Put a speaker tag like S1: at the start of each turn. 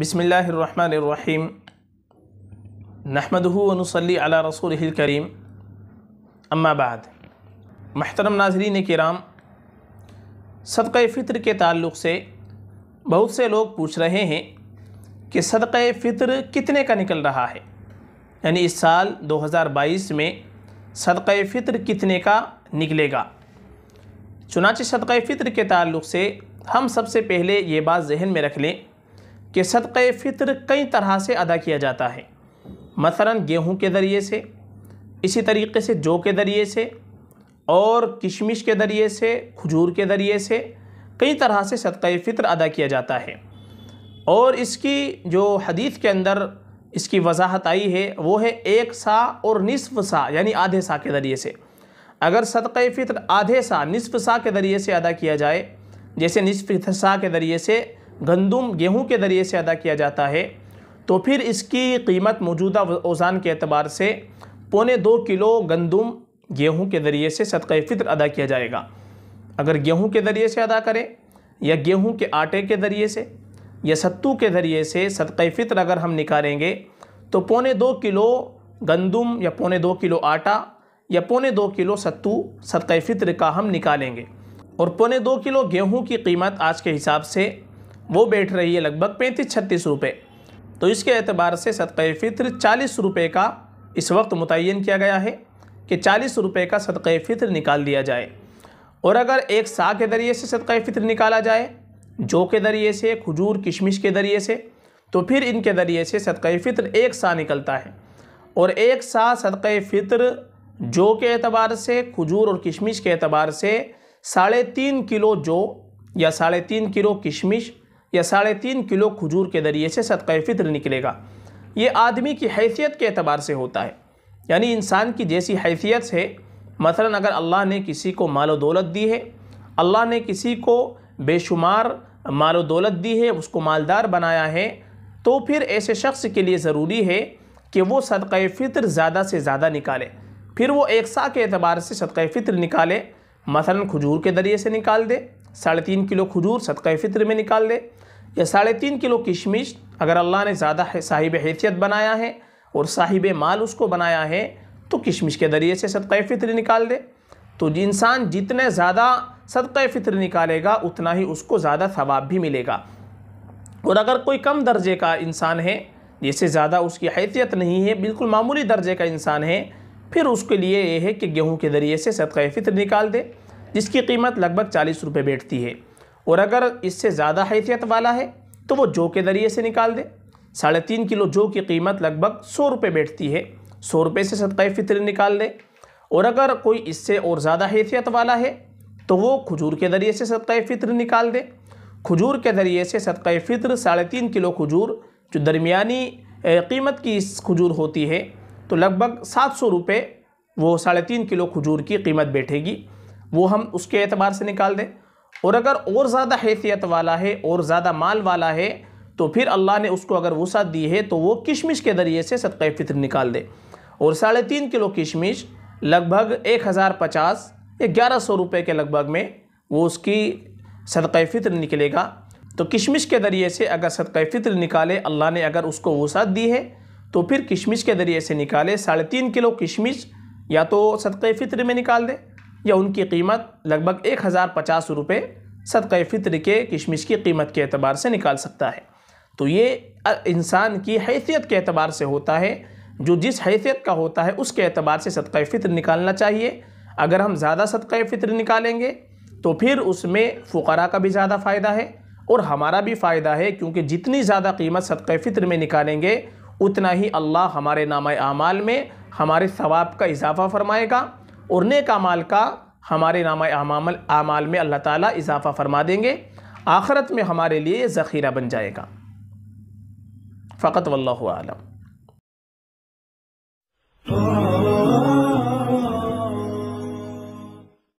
S1: बसमीम नहमदूनसली अला रसूल करीम अम्माबाद महतरम नाजरीन कराम सदक़ फ़ितर के ताल्लुक़ से बहुत से लोग पूछ रहे हैं कि सदक़ फ़ितर कितने का निकल रहा है यानी इस साल 2022 में सदक़ फ़ितर कितने का निकलेगा चुनाचे सदक़ फ़ितर के ताल्लुक़ से हम सबसे पहले ये बात जहन में रख लें कि सदक़ फ़ितर कई तरह से अदा किया जाता है मसला गेहूँ के ज़रिए से इसी तरीके से जौ के ज़रिए से और किशमिश के ज़रिए से खजूर के ज़रिए से कई तरह से सदक़ फ़ितर अदा किया जाता है और इसकी जो हदीस के अंदर इसकी वजाहत आई है वो है एक सा और निसफ सा यानी आधे सा के ज़रिए से अगर सदक़ फ़ितर आधे सा निसफ सा के ज़रिए से अदा किया जाए जैसे निसफ सा के ज़रिए से गंदम गेहूं के ज़रिए से अदा किया जाता है तो फिर इसकी कीमत मौजूदा ओज़ान के अतबार से पौने दो किलो गंदम गेहूं के ज़रिए से सदक़ फ़ितर अदा किया जाएगा अगर गेहूं के ज़रिए से अदा करें या गेहूं के आटे के ज़रिए से या सत्तू के ज़रिए से सदक़ फ़ितर अगर हम निकालेंगे तो पौने दो किलो गंदम या पौने दो किलो आटा या पौने दो किलो सत्तू सदक़ फ़ितर का हम निकालेंगे और पौने दो किलो गेहूँ की कीमत आज के हिसाब से वो बैठ रही है लगभग पैंतीस छत्तीस रुपये तो इसके अतबार से सदक़ फ़ितर चालीस रुपये का इस वक्त मुतन किया गया है कि चालीस रुपये का सदक़ फ़ितर निकाल दिया जाए और अगर एक सा के ज़रिए से सदक़ फ़ितर निकाला जाए जौ के ज़रिए से खजूर किशमिश के ज़रिए से तो फिर इनके ज़रिए से सदक़ फ़ितर एक सा निकलता है और एक सा सदक़ फ़ितर जौ के अतबार से खजूर और किशमिश के अतबार से साढ़े तीन किलो जौ या साढ़े तीन किलो किशमिश या साढ़े तीन किलो खजूर के ज़रिए से सदक़ फ़ितर निकलेगा ये आदमी की हैसियत के अतबार से होता है यानी इंसान की जैसी हैसियत है मसलन अगर अल्लाह ने किसी को मालो दौलत दी है अल्लाह ने किसी को बेशुमार मालो दौलत दी है उसको मालदार बनाया है तो फिर ऐसे शख्स के लिए ज़रूरी है कि वो सदक़ फ़ित्र ज़्यादा से ज़्यादा निकाले फिर वो एक सा के अतबार से सदक़ फ़ितर निकाले मसलन खजूर के ज़रिए से निकाल दे साढ़े तीन किलो खजूर सदका फ़ितर में निकाल दे या साढ़े तीन किलो किशमिश अगर अल्लाह ने ज़्यादा साहिब हैसियत बनाया है और साहिब माल उसको बनाया है तो किशमिश के ज़रिए से सदका फितर निकाल दे तो इंसान जितने ज़्यादा सदका फ़ितर निकालेगा उतना ही उसको ज़्यादा सवाब भी मिलेगा और अगर कोई कम दर्जे का इंसान है जैसे ज़्यादा उसकी हैसियत नहीं है बिल्कुल मामूली दर्जे का इंसान है फिर उसके लिए यह है कि गेहूँ के ज़रिए से सदका फ़ितर निकाल दे जिसकी कीमत लगभग चालीस रुपये बैठती है और अगर इससे ज़्यादा हैसियत वाला है तो वो जौ के ज़रिए से निकाल दे साढ़े तीन किलो जौ की कीमत लगभग सौ रुपये बैठती है सौ रुपये से सदक़ फितर निकाल दे और अगर कोई इससे और ज़्यादा हैसियत वाला है तो वो खजूर के ज़रिए से सदक़ फितर निकाल दे खजूर के ज़रिए से सदक फितर साढ़े तीन किलो खजूर जो दरमियानी कीमत की इस खजूर होती है तो लगभग सात सौ रुपये वो साढ़े तीन किलो खजूर की कीमत बैठेगी वो हम उसके एतबार से निकाल दें और अगर और ज़्यादा हैसियत वाला है और ज़्यादा माल वाला है तो फिर अल्लाह ने उसको अगर वसा दी है तो वो किशमिश के ज़रिए से सदक़ फितर निकाल दे और साढ़े तीन किलो किशमिश लगभग एक हज़ार पचास या ग्यारह सौ रुपये के लगभग में वो उसकी सदक़ फितर निकलेगा तो किशमिश के ज़रिए से अगर सदक़ फितर निकाले अल्लाह ने अगर उसको वसात दी है तो फिर किशमिश के ज़रिए से निकाले साढ़े तीन किलो किशमिश या तो सदक़ फितर में निकाल दे या उनकी कीमत लगभग एक हज़ार पचास रुपये सदक़ फ़ितर के किशमिश की कीमत के अतबार से निकाल सकता है तो ये इंसान की हैसियत के अतबार से होता है जो जिस हैसियत का होता है उसके अतबार से सदक़ फ़ितर निकालना चाहिए अगर हम ज़्यादा सदक़ फ़ितर निकालेंगे तो फिर उसमें फ़ुकरा का भी ज़्यादा फ़ायदा है और हमारा भी फ़ायदा है क्योंकि जितनी ज़्यादा कीमत सदक़ फ़ितर में निकालेंगे उतना ही अल्लाह हमारे नाम आमाल में हमारे सवाब का इजाफ़ा फरमाएगा उड़ने का माल का हमारे नामा आमाल में अल्लाह ताला इजाफ़ा फरमा देंगे आखरत में हमारे लिए ज़ख़ीरा बन जाएगा फ़कत आलम